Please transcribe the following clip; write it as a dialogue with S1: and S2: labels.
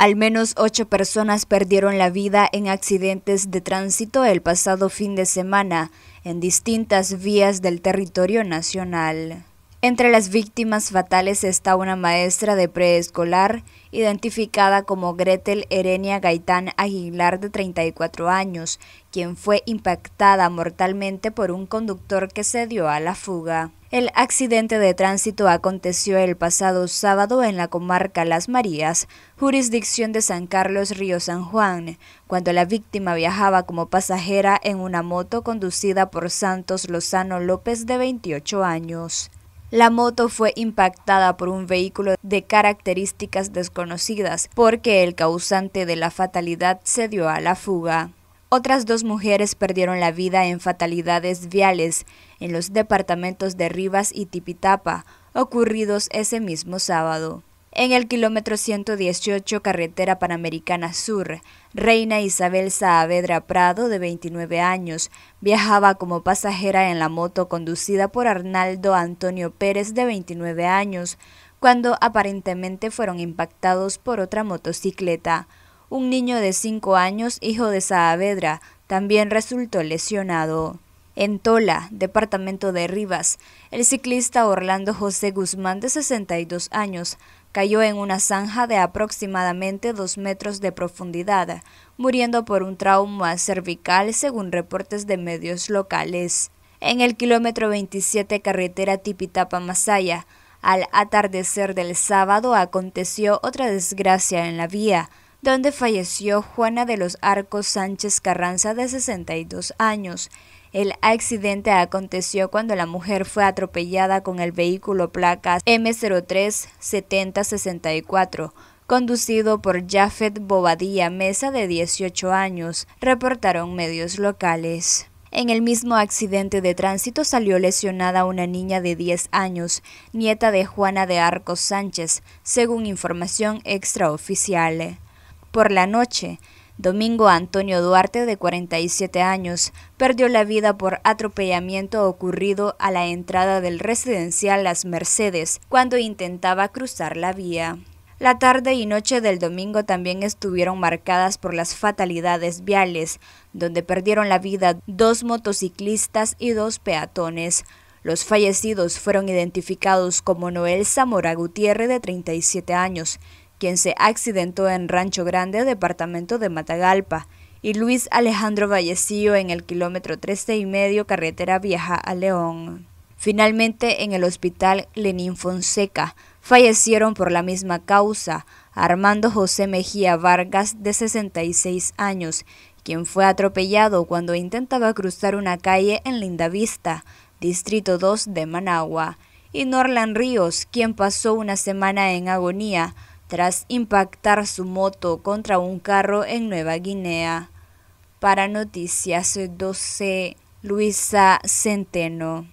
S1: Al menos ocho personas perdieron la vida en accidentes de tránsito el pasado fin de semana en distintas vías del territorio nacional. Entre las víctimas fatales está una maestra de preescolar identificada como Gretel Erenia Gaitán Aguilar de 34 años, quien fue impactada mortalmente por un conductor que se dio a la fuga. El accidente de tránsito aconteció el pasado sábado en la comarca Las Marías, jurisdicción de San Carlos Río San Juan, cuando la víctima viajaba como pasajera en una moto conducida por Santos Lozano López de 28 años. La moto fue impactada por un vehículo de características desconocidas porque el causante de la fatalidad se dio a la fuga. Otras dos mujeres perdieron la vida en fatalidades viales en los departamentos de Rivas y Tipitapa, ocurridos ese mismo sábado. En el kilómetro 118, carretera Panamericana Sur, Reina Isabel Saavedra Prado, de 29 años, viajaba como pasajera en la moto conducida por Arnaldo Antonio Pérez, de 29 años, cuando aparentemente fueron impactados por otra motocicleta. Un niño de 5 años, hijo de Saavedra, también resultó lesionado. En Tola, departamento de Rivas, el ciclista Orlando José Guzmán, de 62 años, cayó en una zanja de aproximadamente 2 metros de profundidad, muriendo por un trauma cervical según reportes de medios locales. En el kilómetro 27 carretera Tipitapa-Masaya, al atardecer del sábado aconteció otra desgracia en la vía donde falleció Juana de los Arcos Sánchez Carranza de 62 años. El accidente aconteció cuando la mujer fue atropellada con el vehículo placas M03-7064, conducido por Jafet Bobadilla Mesa de 18 años, reportaron medios locales. En el mismo accidente de tránsito salió lesionada una niña de 10 años, nieta de Juana de Arcos Sánchez, según información extraoficial. Por la noche, Domingo Antonio Duarte, de 47 años, perdió la vida por atropellamiento ocurrido a la entrada del residencial Las Mercedes cuando intentaba cruzar la vía. La tarde y noche del domingo también estuvieron marcadas por las fatalidades viales, donde perdieron la vida dos motociclistas y dos peatones. Los fallecidos fueron identificados como Noel Zamora Gutiérrez de 37 años, quien se accidentó en Rancho Grande, departamento de Matagalpa, y Luis Alejandro Vallecillo en el kilómetro 13 y medio carretera Vieja a León. Finalmente, en el hospital Lenín Fonseca, fallecieron por la misma causa Armando José Mejía Vargas, de 66 años, quien fue atropellado cuando intentaba cruzar una calle en Lindavista, Distrito 2 de Managua, y Norlan Ríos, quien pasó una semana en agonía tras impactar su moto contra un carro en Nueva Guinea. Para Noticias 12, Luisa Centeno.